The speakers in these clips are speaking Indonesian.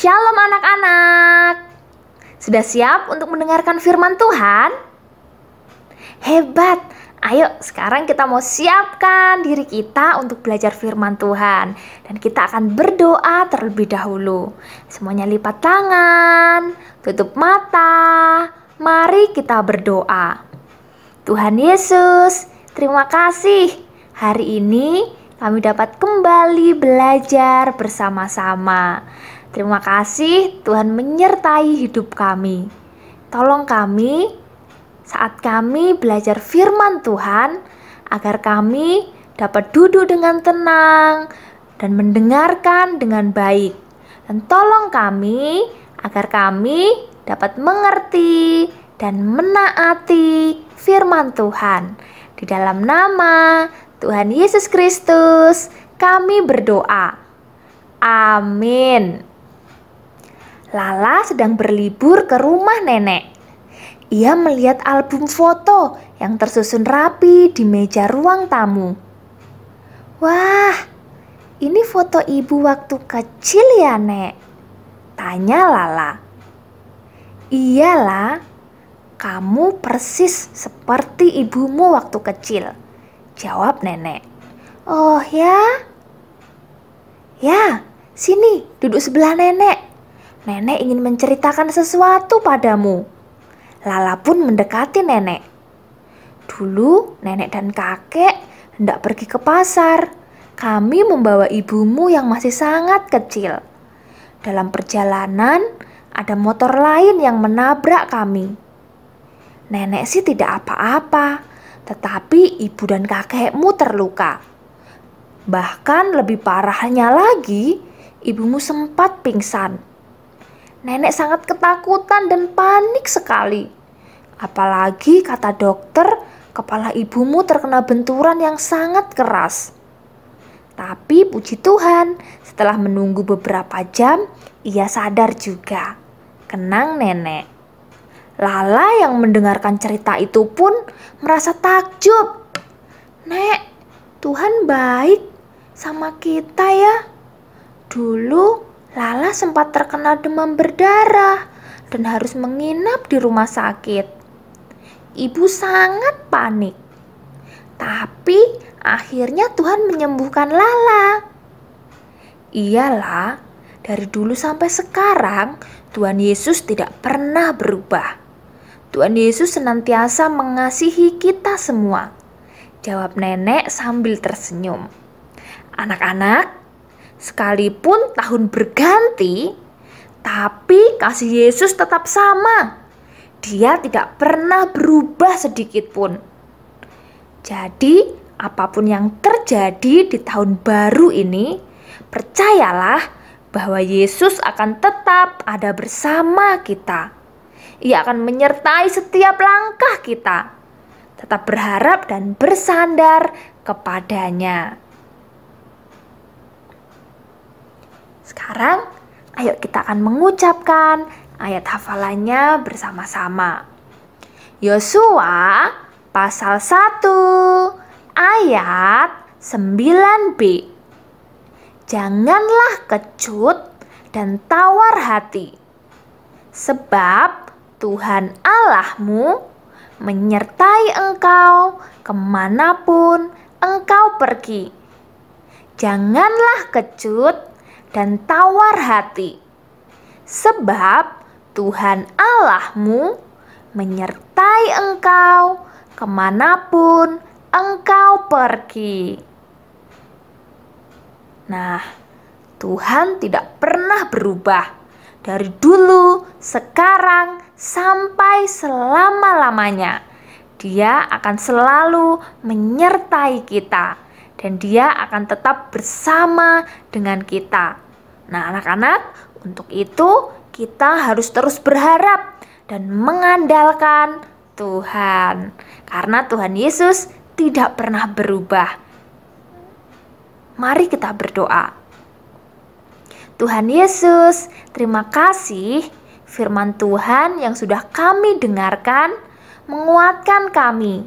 Shalom anak-anak. Sudah siap untuk mendengarkan firman Tuhan? Hebat. Ayo sekarang kita mau siapkan diri kita untuk belajar firman Tuhan dan kita akan berdoa terlebih dahulu. Semuanya lipat tangan, tutup mata. Mari kita berdoa. Tuhan Yesus, terima kasih. Hari ini kami dapat kembali belajar bersama-sama. Terima kasih Tuhan menyertai hidup kami. Tolong kami saat kami belajar firman Tuhan agar kami dapat duduk dengan tenang dan mendengarkan dengan baik. Dan tolong kami agar kami dapat mengerti dan menaati firman Tuhan. Di dalam nama Tuhan Yesus Kristus, kami berdoa. Amin. Lala sedang berlibur ke rumah nenek. Ia melihat album foto yang tersusun rapi di meja ruang tamu. Wah, ini foto ibu waktu kecil ya, Nek? Tanya Lala. Iyalah, kamu persis seperti ibumu waktu kecil. Jawab nenek. Oh ya? Ya, sini duduk sebelah nenek. Nenek ingin menceritakan sesuatu padamu. Lala pun mendekati nenek. Dulu nenek dan kakek hendak pergi ke pasar. Kami membawa ibumu yang masih sangat kecil. Dalam perjalanan, ada motor lain yang menabrak kami. Nenek sih tidak apa-apa, tetapi ibu dan kakekmu terluka. Bahkan lebih parahnya lagi, ibumu sempat pingsan. Nenek sangat ketakutan dan panik sekali. Apalagi kata dokter, kepala ibumu terkena benturan yang sangat keras. Tapi puji Tuhan, setelah menunggu beberapa jam, ia sadar juga. Kenang nenek. Lala yang mendengarkan cerita itu pun merasa takjub. Nek, Tuhan baik sama kita ya. Dulu Lala sempat terkena demam berdarah dan harus menginap di rumah sakit. Ibu sangat panik, tapi akhirnya Tuhan menyembuhkan Lala. Iyalah, dari dulu sampai sekarang Tuhan Yesus tidak pernah berubah. Tuhan Yesus senantiasa mengasihi kita semua. Jawab nenek sambil tersenyum. Anak-anak, Sekalipun tahun berganti, tapi kasih Yesus tetap sama. Dia tidak pernah berubah sedikit pun. Jadi, apapun yang terjadi di tahun baru ini, percayalah bahwa Yesus akan tetap ada bersama kita. Ia akan menyertai setiap langkah kita. Tetap berharap dan bersandar kepadanya. Sekarang, ayo kita akan mengucapkan ayat hafalannya bersama-sama. Yosua pasal 1 ayat 9b. Janganlah kecut dan tawar hati, sebab Tuhan Allahmu menyertai engkau kemanapun engkau pergi. Janganlah kecut dan tawar hati, sebab Tuhan Allahmu menyertai engkau kemanapun engkau pergi. Nah, Tuhan tidak pernah berubah dari dulu, sekarang, sampai selama-lamanya. Dia akan selalu menyertai kita dan dia akan tetap bersama dengan kita. Nah, anak-anak, untuk itu kita harus terus berharap dan mengandalkan Tuhan. Karena Tuhan Yesus tidak pernah berubah. Mari kita berdoa. Tuhan Yesus, terima kasih firman Tuhan yang sudah kami dengarkan menguatkan kami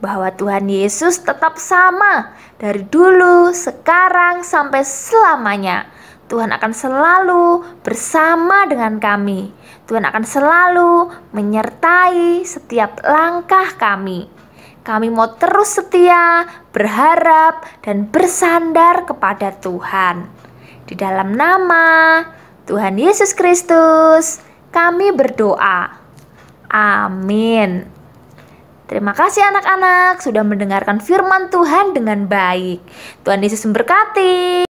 bahwa Tuhan Yesus tetap sama dari dulu, sekarang, sampai selamanya. Tuhan akan selalu bersama dengan kami. Tuhan akan selalu menyertai setiap langkah kami. Kami mau terus setia, berharap, dan bersandar kepada Tuhan. Di dalam nama Tuhan Yesus Kristus, kami berdoa. Amin. Terima kasih anak-anak sudah mendengarkan firman Tuhan dengan baik. Tuhan Yesus memberkati.